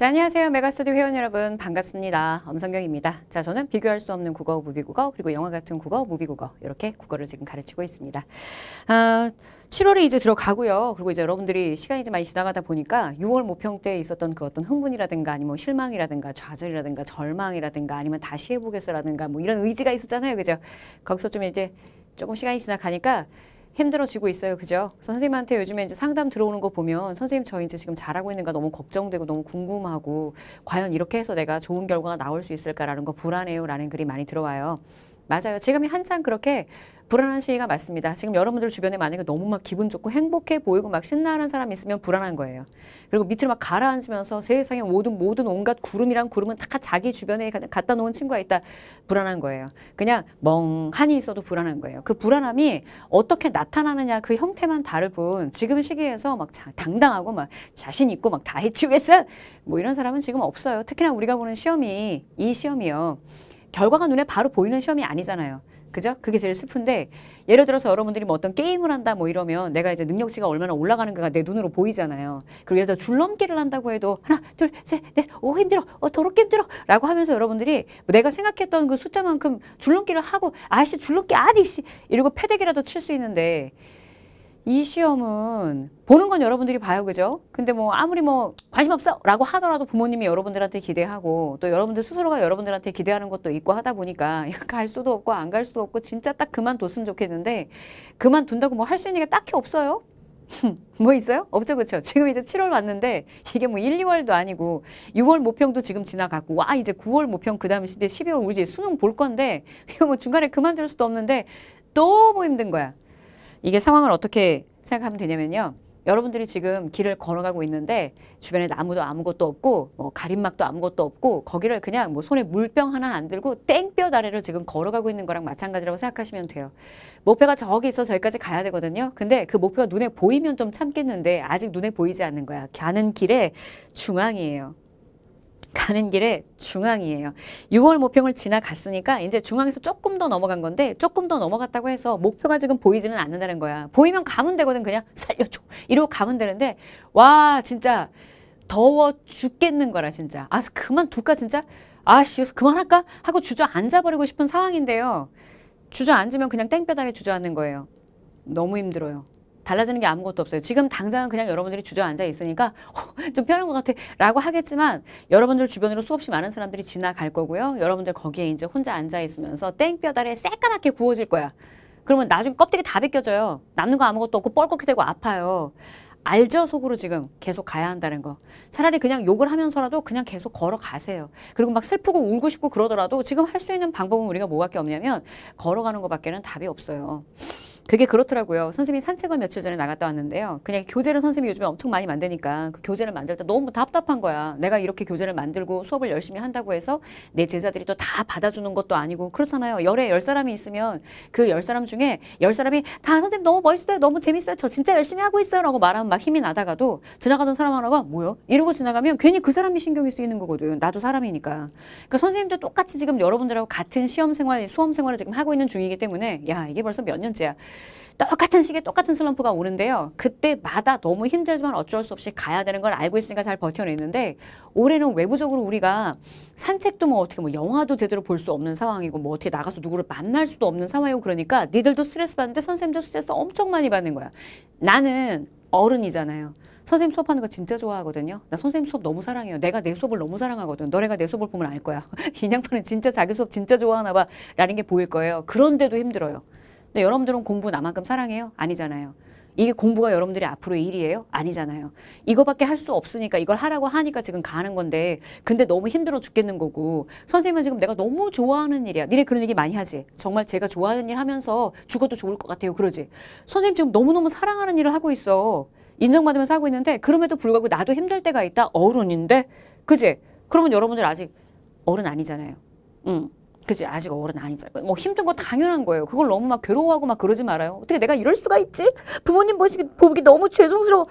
자, 안녕하세요. 메가스터디 회원 여러분 반갑습니다. 엄성경입니다. 자, 저는 비교할 수 없는 국어, 무비국어, 그리고 영화 같은 국어, 무비국어 이렇게 국어를 지금 가르치고 있습니다. 아, 7월에 이제 들어가고요. 그리고 이제 여러분들이 시간이 좀 많이 지나가다 보니까 6월 모평 때 있었던 그 어떤 흥분이라든가 아니면 실망이라든가 좌절이라든가 절망이라든가 아니면 다시 해보겠어라든가 뭐 이런 의지가 있었잖아요. 그죠? 거기서 좀 이제 조금 시간이 지나가니까 힘들어지고 있어요. 그죠? 그래서 선생님한테 요즘에 이제 상담 들어오는 거 보면 선생님 저 이제 지금 잘하고 있는거 너무 걱정되고 너무 궁금하고 과연 이렇게 해서 내가 좋은 결과가 나올 수 있을까라는 거 불안해요라는 글이 많이 들어와요. 맞아요. 지금이 한창 그렇게 불안한 시기가 맞습니다. 지금 여러분들 주변에 만약에 너무 막 기분 좋고 행복해 보이고 막 신나는 사람이 있으면 불안한 거예요. 그리고 밑으로 막 가라앉으면서 세상의 모든 모든 온갖 구름이랑 구름은 다 자기 주변에 갖다 놓은 친구가 있다. 불안한 거예요. 그냥 멍하니 있어도 불안한 거예요. 그 불안함이 어떻게 나타나느냐 그 형태만 다를 뿐 지금 시기에서 막 당당하고 막 자신 있고 막 다 해치우겠어 뭐 이런 사람은 지금 없어요. 특히나 우리가 보는 시험이 이 시험이요. 결과가 눈에 바로 보이는 시험이 아니잖아요. 그죠? 그게 제일 슬픈데 예를 들어서 여러분들이 뭐 어떤 게임을 한다 뭐 이러면 내가 이제 능력치가 얼마나 올라가는가가 내 눈으로 보이잖아요. 그리고 예를 들어 줄넘기를 한다고 해도 하나, 둘, 셋, 넷, 오 힘들어, 어 더럽게 힘들어 라고 하면서 여러분들이 뭐 내가 생각했던 그 숫자만큼 줄넘기를 하고 아씨 줄넘기 아디씨 이러고 패대기라도 칠 수 있는데 이 시험은 보는 건 여러분들이 봐요, 그죠? 근데 뭐 아무리 뭐 관심 없어! 라고 하더라도 부모님이 여러분들한테 기대하고 또 여러분들 스스로가 여러분들한테 기대하는 것도 있고 하다 보니까 갈 수도 없고 안 갈 수도 없고 진짜 딱 그만뒀으면 좋겠는데 그만둔다고 뭐 할 수 있는 게 딱히 없어요? 뭐 있어요? 없죠, 그쵸 그렇죠? 지금 이제 7월 왔는데 이게 뭐 1, 2월도 아니고 6월 모평도 지금 지나갔고 와 이제 9월 모평 그다음에 12월 우리 이제 수능 볼 건데 이거 뭐 중간에 그만둘 수도 없는데 너무 힘든 거야. 이게 상황을 어떻게 생각하면 되냐면요. 여러분들이 지금 길을 걸어가고 있는데 주변에 나무도 아무것도 없고 뭐 가림막도 아무것도 없고 거기를 그냥 뭐 손에 물병 하나 안 들고 땡뼈다래를 지금 걸어가고 있는 거랑 마찬가지라고 생각하시면 돼요. 목표가 저기 있어 저기까지 가야 되거든요. 근데 그 목표가 눈에 보이면 좀 참겠는데 아직 눈에 보이지 않는 거야. 가는 길의 중앙이에요. 가는 길에 중앙이에요. 6월 모평을 지나갔으니까 이제 중앙에서 조금 더 넘어간 건데 조금 더 넘어갔다고 해서 목표가 지금 보이지는 않는다는 거야. 보이면 가면 되거든 그냥 살려줘 이러고 가면 되는데 와 진짜 더워 죽겠는 거라 진짜. 아 그만둘까 진짜? 아씨 그만할까? 하고 주저앉아 버리고 싶은 상황인데요. 주저앉으면 그냥 땡볕 아래 주저앉는 거예요. 너무 힘들어요. 달라지는 게 아무것도 없어요. 지금 당장은 그냥 여러분들이 주저앉아 있으니까 어, 좀 편한 것 같아 라고 하겠지만 여러분들 주변으로 수없이 많은 사람들이 지나갈 거고요. 여러분들 거기에 이제 혼자 앉아 있으면서 땡뼈다리에 새까맣게 구워질 거야. 그러면 나중에 껍데기 다 벗겨져요. 남는 거 아무것도 없고 뻘겋게 되고 아파요. 알죠 속으로 지금 계속 가야 한다는 거 차라리 그냥 욕을 하면서라도 그냥 계속 걸어가세요 그리고 막 슬프고 울고 싶고 그러더라도 지금 할 수 있는 방법은 우리가 뭐밖에 없냐면 걸어가는 것밖에는 답이 없어요 그게 그렇더라고요. 선생님이 산책을 며칠 전에 나갔다 왔는데요. 그냥 교재를 선생님이 요즘에 엄청 많이 만드니까 그 교재를 만들 때 너무 답답한 거야. 내가 이렇게 교재를 만들고 수업을 열심히 한다고 해서 내 제자들이 또 다 받아주는 것도 아니고 그렇잖아요. 열에 열 사람이 있으면 그 열 사람 중에 열 사람이 다 선생님 너무 멋있어요. 너무 재밌어요. 저 진짜 열심히 하고 있어요. 라고 말하면 막 힘이 나다가도 지나가던 사람 하나가 뭐요? 이러고 지나가면 괜히 그 사람이 신경이 쓰이는 거거든. 나도 사람이니까. 그러니까 선생님도 똑같이 지금 여러분들하고 같은 시험 생활, 수험 생활을 지금 하고 있는 중이기 때문에 야 이게 벌써 몇 년째야. 똑같은 시기에 똑같은 슬럼프가 오는데요. 그때마다 너무 힘들지만 어쩔 수 없이 가야 되는 걸 알고 있으니까 잘 버텨내는데 올해는 외부적으로 우리가 산책도 뭐 어떻게 뭐 영화도 제대로 볼 수 없는 상황이고 뭐 어떻게 나가서 누구를 만날 수도 없는 상황이고 그러니까 니들도 스트레스 받는데 선생님도 스트레스 엄청 많이 받는 거야. 나는 어른이잖아요. 선생님 수업하는 거 진짜 좋아하거든요. 나 선생님 수업 너무 사랑해요. 내가 내 수업을 너무 사랑하거든. 너네가 내 수업을 보면 알 거야. 인양파는 진짜 자기 수업 진짜 좋아하나 봐. 라는 게 보일 거예요. 그런데도 힘들어요. 근데 네, 여러분들은 공부 나만큼 사랑해요? 아니잖아요. 이게 공부가 여러분들이 앞으로의 일이에요? 아니잖아요. 이거밖에 할 수 없으니까 이걸 하라고 하니까 지금 가는 건데 근데 너무 힘들어 죽겠는 거고 선생님은 지금 내가 너무 좋아하는 일이야. 니네 그런 얘기 많이 하지. 정말 제가 좋아하는 일 하면서 죽어도 좋을 것 같아요. 그러지. 선생님 지금 너무너무 사랑하는 일을 하고 있어. 인정받으면서 하고 있는데 그럼에도 불구하고 나도 힘들 때가 있다. 어른인데? 그지? 그러면 여러분들 아직 어른 아니잖아요. 응. 그지 아직 어른 아니죠. 뭐 힘든 거 당연한 거예요. 그걸 너무 막 괴로워하고 막 그러지 말아요. 어떻게 내가 이럴 수가 있지? 부모님 보시기 보기 너무 죄송스러워.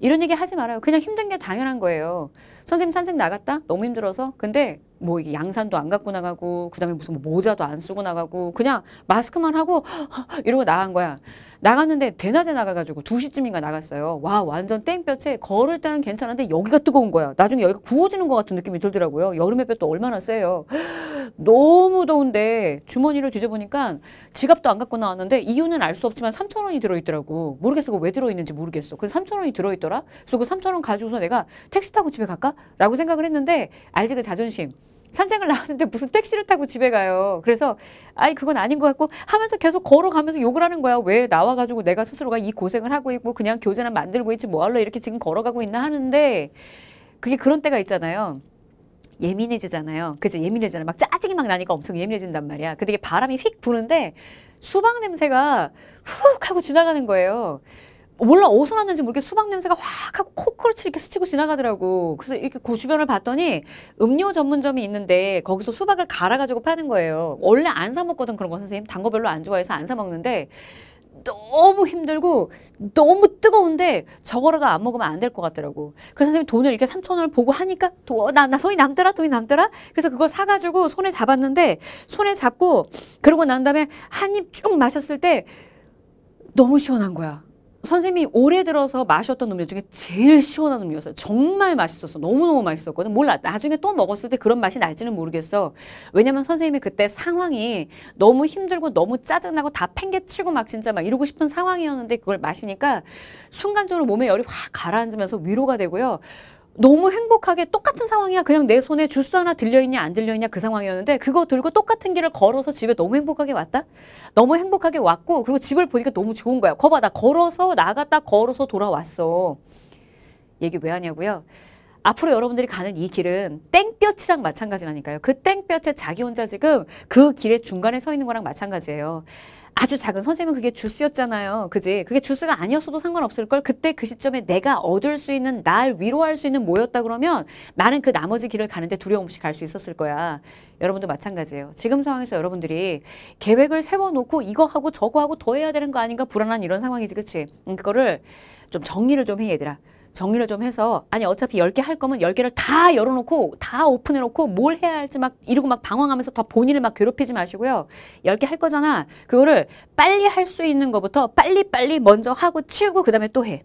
이런 얘기 하지 말아요. 그냥 힘든 게 당연한 거예요. 선생님 산책 나갔다? 너무 힘들어서. 근데 뭐 이게 양산도 안 갖고 나가고 그다음에 무슨 뭐 모자도 안 쓰고 나가고 그냥 마스크만 하고 이러고 나간 거야. 나갔는데 대낮에 나가가지고 2시쯤인가 나갔어요. 와 완전 땡볕에 걸을 때는 괜찮은데 여기가 뜨거운 거야. 나중에 여기가 구워지는 것 같은 느낌이 들더라고요. 여름에 볕도 얼마나 세요. 너무 더운데 주머니를 뒤져보니까 지갑도 안 갖고 나왔는데 이유는 알 수 없지만 3천 원이 들어있더라고. 모르겠어. 그거 왜 들어있는지 모르겠어. 그래서 3천 원이 들어있더라. 그래서 그 3천 원 가지고서 내가 택시 타고 집에 갈까? 라고 생각을 했는데 알지 그 자존심. 산책을 나왔는데 무슨 택시를 타고 집에 가요. 그래서 아니 그건 아닌 것 같고 하면서 계속 걸어가면서 욕을 하는 거야. 왜 나와가지고 내가 스스로가 이 고생을 하고 있고 그냥 교재나 만들고 있지 뭐할러 이렇게 지금 걸어가고 있나 하는데 그게 그런 때가 있잖아요. 예민해지잖아요. 그치 예민해지잖아요. 막 짜증이 막 나니까 엄청 예민해진단 말이야. 근데 이게 바람이 휙 부는데 수박 냄새가 훅 하고 지나가는 거예요. 몰라 어디서 났는지 모르게 수박 냄새가 확 하고 코끝을 이렇게 스치고 지나가더라고. 그래서 이렇게 그 주변을 봤더니 음료 전문점이 있는데 거기서 수박을 갈아가지고 파는 거예요. 원래 안 사 먹거든 그런 거 선생님. 단 거 별로 안 좋아해서 안 사 먹는데 너무 힘들고 너무 뜨거운데 저거라도 안 먹으면 안 될 것 같더라고. 그래서 선생님 돈을 이렇게 삼천 원을 보고 하니까 나나 나 손이 남더라 돈이 남더라. 그래서 그걸 사가지고 손에 잡았는데 손에 잡고 그러고 난 다음에 한 입 쭉 마셨을 때 너무 시원한 거야. 선생님이 올해 들어서 마셨던 음료 중에 제일 시원한 음료였어요. 정말 맛있었어. 너무너무 맛있었거든. 몰라. 나중에 또 먹었을 때 그런 맛이 날지는 모르겠어. 왜냐면 선생님이 그때 상황이 너무 힘들고 너무 짜증나고 다 팽개치고 막 진짜 막 이러고 싶은 상황이었는데 그걸 마시니까 순간적으로 몸에 열이 확 가라앉으면서 위로가 되고요. 너무 행복하게 똑같은 상황이야. 그냥 내 손에 주스 하나 들려있냐 안 들려있냐 그 상황이었는데 그거 들고 똑같은 길을 걸어서 집에 너무 행복하게 왔다. 너무 행복하게 왔고 그리고 집을 보니까 너무 좋은 거야. 거봐 나 걸어서 나갔다 걸어서 돌아왔어. 얘기 왜 하냐고요. 앞으로 여러분들이 가는 이 길은 땡볕이랑 마찬가지라니까요. 그 땡볕에 자기 혼자 지금 그 길의 중간에 서 있는 거랑 마찬가지예요. 아주 작은 선생님은 그게 주스였잖아요. 그지? 그게 주스가 아니었어도 상관없을 걸 그때 그 시점에 내가 얻을 수 있는 날 위로할 수 있는 뭐였다 그러면 나는 그 나머지 길을 가는데 두려움 없이 갈 수 있었을 거야. 여러분도 마찬가지예요. 지금 상황에서 여러분들이 계획을 세워놓고 이거 하고 저거 하고 더 해야 되는 거 아닌가 불안한 이런 상황이지 그치? 음, 그거를 좀 정리를 좀 해 얘들아. 정리를 좀 해서 아니 어차피 열 개 할 거면 열개를다 열어놓고 다 오픈해놓고 뭘 해야 할지 막 이러고 막 방황하면서 더 본인을 막 괴롭히지 마시고요. 열 개 할 거잖아. 그거를 빨리 할 수 있는 것부터 빨리빨리 먼저 하고 치우고 그 다음에 또 해.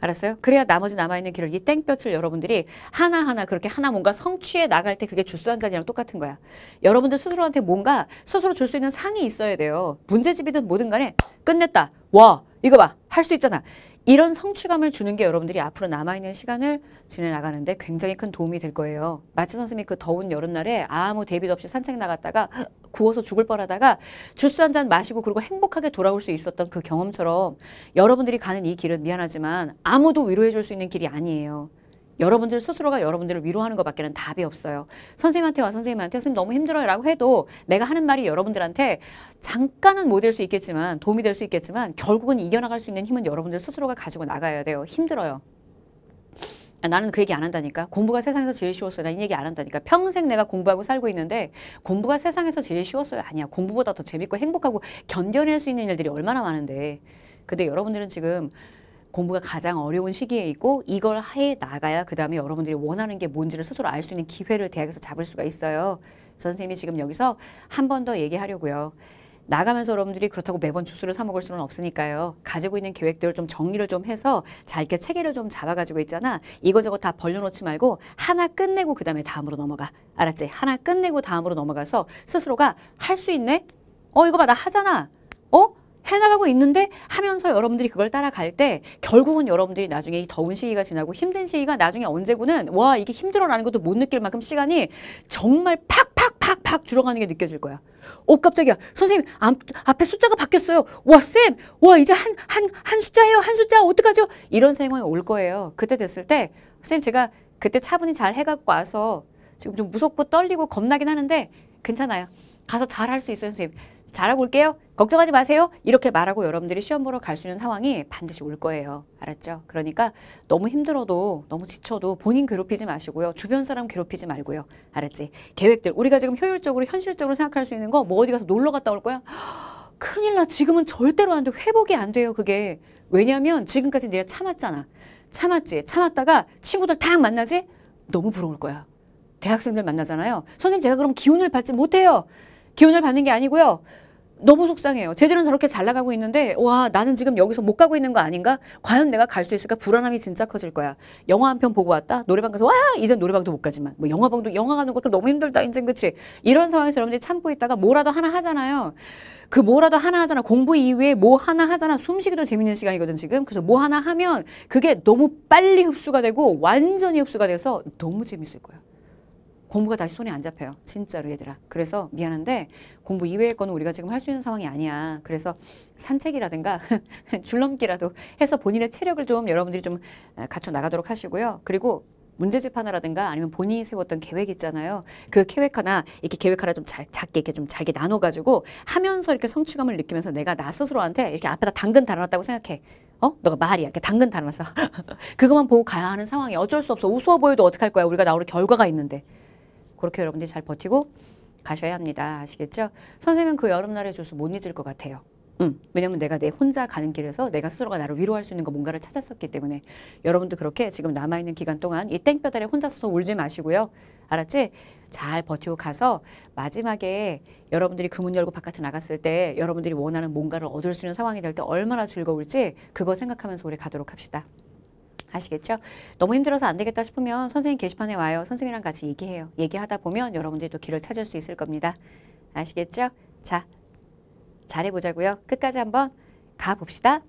알았어요? 그래야 나머지 남아있는 길을 이 땡볕을 여러분들이 하나하나 그렇게 하나 뭔가 성취해 나갈 때 그게 주스 한 잔이랑 똑같은 거야. 여러분들 스스로한테 뭔가 스스로 줄 수 있는 상이 있어야 돼요. 문제집이든 뭐든 간에 끝냈다. 와 이거 봐 할 수 있잖아. 이런 성취감을 주는 게 여러분들이 앞으로 남아있는 시간을 지내나가는데 굉장히 큰 도움이 될 거예요. 마치 선생님이 그 더운 여름날에 아무 대비도 없이 산책 나갔다가 구워서 죽을 뻔하다가 주스 한 잔 마시고 그리고 행복하게 돌아올 수 있었던 그 경험처럼 여러분들이 가는 이 길은 미안하지만 아무도 위로해 줄 수 있는 길이 아니에요. 여러분들 스스로가 여러분들을 위로하는 것밖에는 답이 없어요. 선생님한테 와 선생님한테 선생님 너무 힘들어요라고 해도 내가 하는 말이 여러분들한테 잠깐은 못될수 있겠지만 도움이 될 수 있겠지만 결국은 이겨나갈 수 있는 힘은 여러분들 스스로가 가지고 나가야 돼요. 힘들어요. 아, 나는 그 얘기 안 한다니까. 공부가 세상에서 제일 쉬웠어요. 난이 얘기 안 한다니까. 평생 내가 공부하고 살고 있는데 공부가 세상에서 제일 쉬웠어요. 아니야. 공부보다 더 재밌고 행복하고 견뎌낼 수 있는 일들이 얼마나 많은데. 근데 여러분들은 지금 공부가 가장 어려운 시기에 있고 이걸 해 나가야 그 다음에 여러분들이 원하는 게 뭔지를 스스로 알 수 있는 기회를 대학에서 잡을 수가 있어요. 선생님이 지금 여기서 한 번 더 얘기하려고요. 나가면서 여러분들이 그렇다고 매번 주스를 사 먹을 수는 없으니까요. 가지고 있는 계획들을 좀 정리를 좀 해서 잘게 체계를 좀 잡아가지고 있잖아. 이거저거 다 벌려놓지 말고 하나 끝내고 그 다음에 다음으로 넘어가. 알았지? 하나 끝내고 다음으로 넘어가서 스스로가 할 수 있네? 어 이거 봐 나 하잖아. 어? 해나가고 있는데 하면서 여러분들이 그걸 따라갈 때 결국은 여러분들이 나중에 이 더운 시기가 지나고 힘든 시기가 나중에 언제고는 와 이게 힘들어라는 것도 못 느낄 만큼 시간이 정말 팍팍팍팍 줄어가는 게 느껴질 거야. 오갑자기야 선생님 앞, 앞에 숫자가 바뀌었어요 와 쌤 와 이제 한 한 한 숫자예요 한 숫자 어떡하죠 이런 상황이 올 거예요 그때 됐을 때 쌤 제가 그때 차분히 잘 해갖고 와서 지금 좀 무섭고 떨리고 겁나긴 하는데 괜찮아요 가서 잘할수 있어요 선생님 잘하고 올게요 걱정하지 마세요. 이렇게 말하고 여러분들이 시험 보러 갈 수 있는 상황이 반드시 올 거예요. 알았죠? 그러니까 너무 힘들어도 너무 지쳐도 본인 괴롭히지 마시고요. 주변 사람 괴롭히지 말고요. 알았지? 계획들 우리가 지금 효율적으로 현실적으로 생각할 수 있는 거 뭐 어디 가서 놀러 갔다 올 거야? 큰일 나. 지금은 절대로 안 돼. 회복이 안 돼요. 그게. 왜냐하면 지금까지 내가 참았잖아. 참았지. 참았다가 친구들 다 만나지? 너무 부러울 거야. 대학생들 만나잖아요. 선생님 제가 그럼 기운을 받지 못해요. 기운을 받는 게 아니고요. 너무 속상해요. 쟤들은 저렇게 잘 나가고 있는데 와 나는 지금 여기서 못 가고 있는 거 아닌가? 과연 내가 갈 수 있을까? 불안함이 진짜 커질 거야. 영화 한 편 보고 왔다. 노래방 가서 와 이젠 노래방도 못 가지만 뭐 영화방도 영화 가는 것도 너무 힘들다. 인제 그치? 이런 상황에서 여러분들이 참고 있다가 뭐라도 하나 하잖아요. 그 뭐라도 하나 하잖아. 공부 이외에 뭐 하나 하잖아. 숨쉬기도 재밌는 시간이거든 지금. 그래서 뭐 하나 하면 그게 너무 빨리 흡수가 되고 완전히 흡수가 돼서 너무 재밌을 거야. 공부가 다시 손에 안 잡혀요. 진짜로 얘들아. 그래서 미안한데 공부 이외의 거는 우리가 지금 할 수 있는 상황이 아니야. 그래서 산책이라든가 줄넘기라도 해서 본인의 체력을 좀 여러분들이 좀 갖춰 나가도록 하시고요. 그리고 문제집 하나라든가 아니면 본인이 세웠던 계획 있잖아요. 그 계획 하나 이렇게 계획 하나 좀 잘, 작게 이렇게 좀 잘게 나눠가지고 하면서 이렇게 성취감을 느끼면서 내가 나 스스로한테 이렇게 앞에다 당근 달아놨다고 생각해. 어? 너가 말이야. 이렇게 당근 달아놨어. 그것만 보고 가야 하는 상황이 어쩔 수 없어. 우스워 보여도 어떡할 거야. 우리가 나오는 결과가 있는데. 그렇게 여러분들이 잘 버티고 가셔야 합니다. 아시겠죠? 선생님은 그여름날에 줘서 못 잊을 것 같아요. 음, 왜냐면 내가 내 혼자 가는 길에서 내가 스스로가 나를 위로할 수 있는 거 뭔가를 찾았었기 때문에 여러분도 그렇게 지금 남아있는 기간 동안 이 땡볕아래 혼자 서서 울지 마시고요. 알았지? 잘 버티고 가서 마지막에 여러분들이 그 문 열고 바깥에 나갔을 때 여러분들이 원하는 뭔가를 얻을 수 있는 상황이 될 때 얼마나 즐거울지 그거 생각하면서 우리 가도록 합시다. 아시겠죠? 너무 힘들어서 안 되겠다 싶으면 선생님 게시판에 와요. 선생님이랑 같이 얘기해요. 얘기하다 보면 여러분들이 또 길을 찾을 수 있을 겁니다. 아시겠죠? 자, 잘해보자고요. 끝까지 한번 가봅시다.